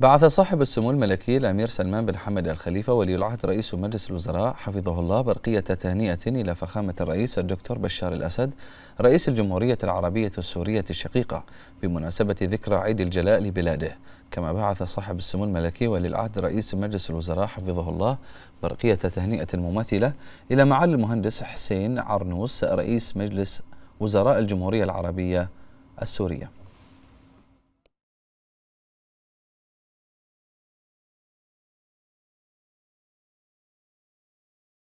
بعث صاحب السمو الملكي الأمير سلمان بن حمد الخليفة ولي العهد رئيس مجلس الوزراء حفظه الله برقية تهنئة إلى فخامة الرئيس الدكتور بشار الأسد رئيس الجمهورية العربية السورية الشقيقة بمناسبة ذكرى عيد الجلاء لبلاده كما بعث صاحب السمو الملكي ولي العهد رئيس مجلس الوزراء حفظه الله برقية تهنئة مماثلة إلى معالي المهندس حسين عرنوس رئيس مجلس وزراء الجمهورية العربية السورية